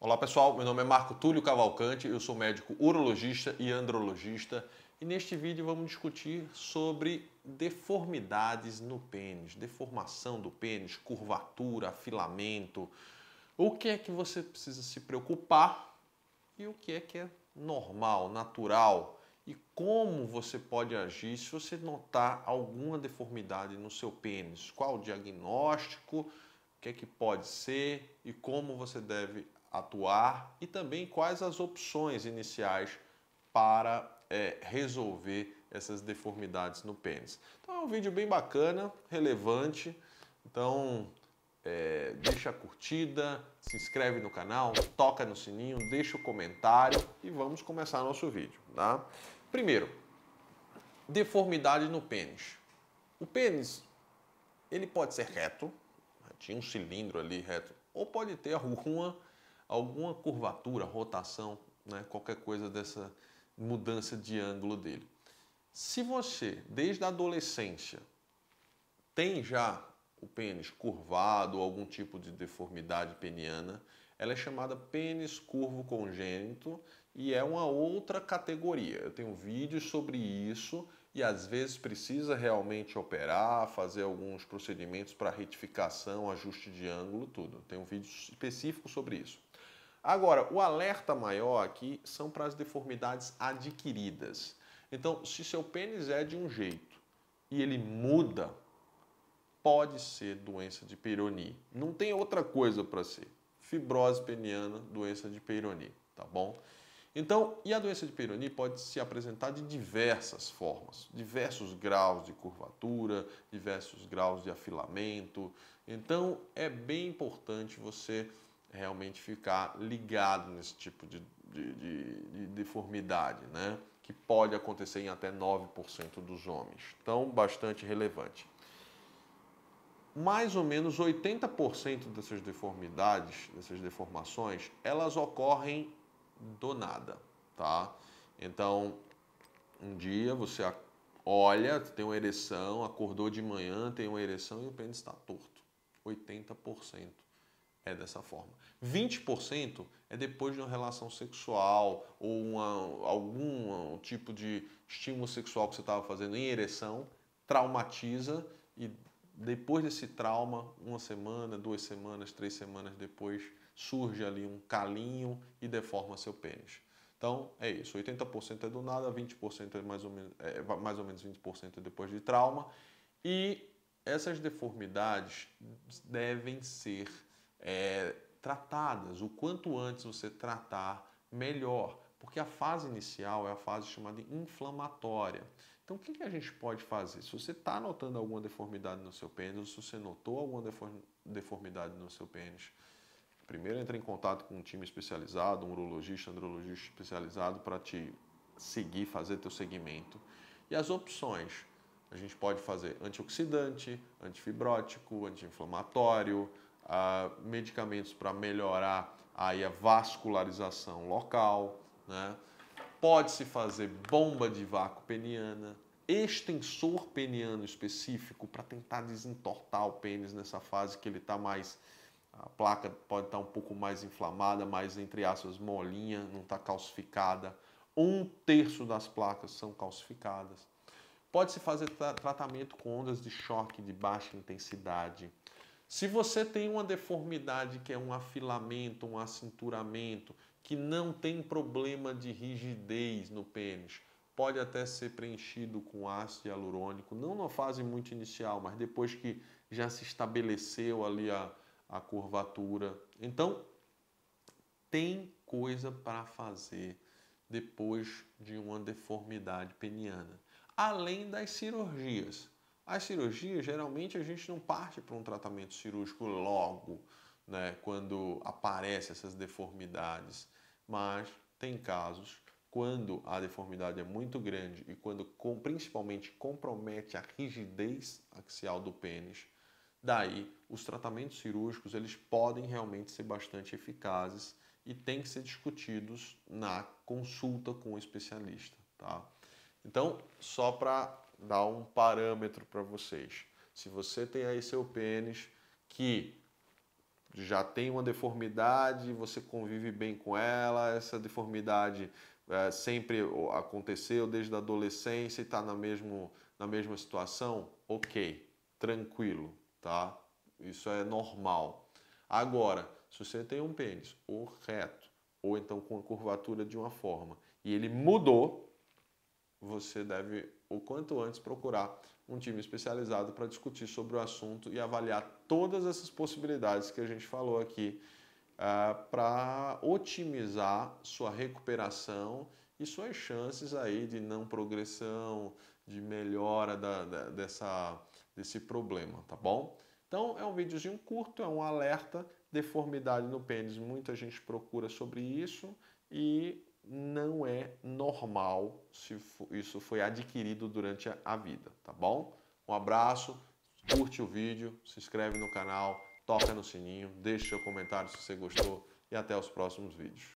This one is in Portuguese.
Olá pessoal, meu nome é Marco Túlio Cavalcante, eu sou médico urologista e andrologista e neste vídeo vamos discutir sobre deformidades no pênis, deformação do pênis, curvatura, afilamento, o que é que você precisa se preocupar e o que é que é normal, natural e como você pode agir se você notar alguma deformidade no seu pênis, qual o diagnóstico, o que é que pode ser e como você deve atuar e também quais as opções iniciais para é, resolver essas deformidades no pênis. Então é um vídeo bem bacana, relevante. Então é, deixa a curtida, se inscreve no canal, toca no sininho, deixa o comentário e vamos começar nosso vídeo. Tá? Primeiro, deformidade no pênis. O pênis ele pode ser reto, tinha um cilindro ali reto, ou pode ter alguma alguma curvatura, rotação, né, qualquer coisa dessa mudança de ângulo dele. Se você, desde a adolescência, tem já o pênis curvado, algum tipo de deformidade peniana, ela é chamada pênis curvo congênito e é uma outra categoria. Eu tenho vídeos sobre isso e às vezes precisa realmente operar, fazer alguns procedimentos para retificação, ajuste de ângulo, tudo. Tem um vídeo específico sobre isso. Agora, o alerta maior aqui são para as deformidades adquiridas. Então, se seu pênis é de um jeito e ele muda, pode ser doença de Peyronie. Não tem outra coisa para ser. Fibrose peniana, doença de Peyronie, tá bom? Então, e a doença de Peyronie pode se apresentar de diversas formas, diversos graus de curvatura, diversos graus de afilamento. Então, é bem importante você realmente ficar ligado nesse tipo de, de, de, de deformidade, né? que pode acontecer em até 9% dos homens. Então, bastante relevante. Mais ou menos 80% dessas deformidades, dessas deformações, elas ocorrem do nada, tá? Então, um dia você olha, tem uma ereção, acordou de manhã, tem uma ereção e o pênis está torto. 80% é dessa forma. 20% é depois de uma relação sexual ou uma, algum tipo de estímulo sexual que você estava fazendo em ereção, traumatiza e depois desse trauma, uma semana, duas semanas, três semanas depois, surge ali um calinho e deforma seu pênis. Então é isso, 80% é do nada, 20% é, é, é mais ou menos, é, mais ou menos 20% é depois de trauma. E essas deformidades devem ser é, tratadas. O quanto antes você tratar, melhor. Porque a fase inicial é a fase chamada inflamatória. Então, o que, que a gente pode fazer? Se você está notando alguma deformidade no seu pênis, ou se você notou alguma deformidade no seu pênis, primeiro entre em contato com um time especializado, um urologista, um andrologista especializado para te seguir, fazer teu segmento. E as opções, a gente pode fazer antioxidante, antifibrótico, anti-inflamatório, medicamentos para melhorar aí a vascularização local, né? Pode-se fazer bomba de vácuo peniana, extensor peniano específico para tentar desentortar o pênis nessa fase que ele está mais a placa pode estar tá um pouco mais inflamada, mais, entre aspas, molinha, não está calcificada. Um terço das placas são calcificadas. Pode-se fazer tra tratamento com ondas de choque de baixa intensidade. Se você tem uma deformidade que é um afilamento, um acinturamento, que não tem problema de rigidez no pênis, pode até ser preenchido com ácido hialurônico, não na fase muito inicial, mas depois que já se estabeleceu ali a, a curvatura. Então, tem coisa para fazer depois de uma deformidade peniana, além das cirurgias. As cirurgias, geralmente, a gente não parte para um tratamento cirúrgico logo, né, quando aparecem essas deformidades, mas tem casos quando a deformidade é muito grande e quando com, principalmente compromete a rigidez axial do pênis, daí os tratamentos cirúrgicos eles podem realmente ser bastante eficazes e têm que ser discutidos na consulta com o especialista, tá? Então, só para dar um parâmetro para vocês. Se você tem aí seu pênis que já tem uma deformidade, você convive bem com ela, essa deformidade é, sempre aconteceu desde a adolescência e está na, na mesma situação, ok, tranquilo, tá? Isso é normal. Agora, se você tem um pênis ou reto, ou então com a curvatura de uma forma, e ele mudou, você deve, o quanto antes, procurar um time especializado para discutir sobre o assunto e avaliar todas essas possibilidades que a gente falou aqui uh, ah, para otimizar sua recuperação e suas chances aí de não progressão, de melhora da, da, dessa, desse problema, tá bom? Então é um videozinho curto, é um alerta, deformidade no pênis, muita gente procura sobre isso e não é normal se isso foi adquirido durante a vida, tá bom? Um abraço, curte o vídeo, se inscreve no canal, toca no sininho, deixa seu comentário se você gostou e até os próximos vídeos.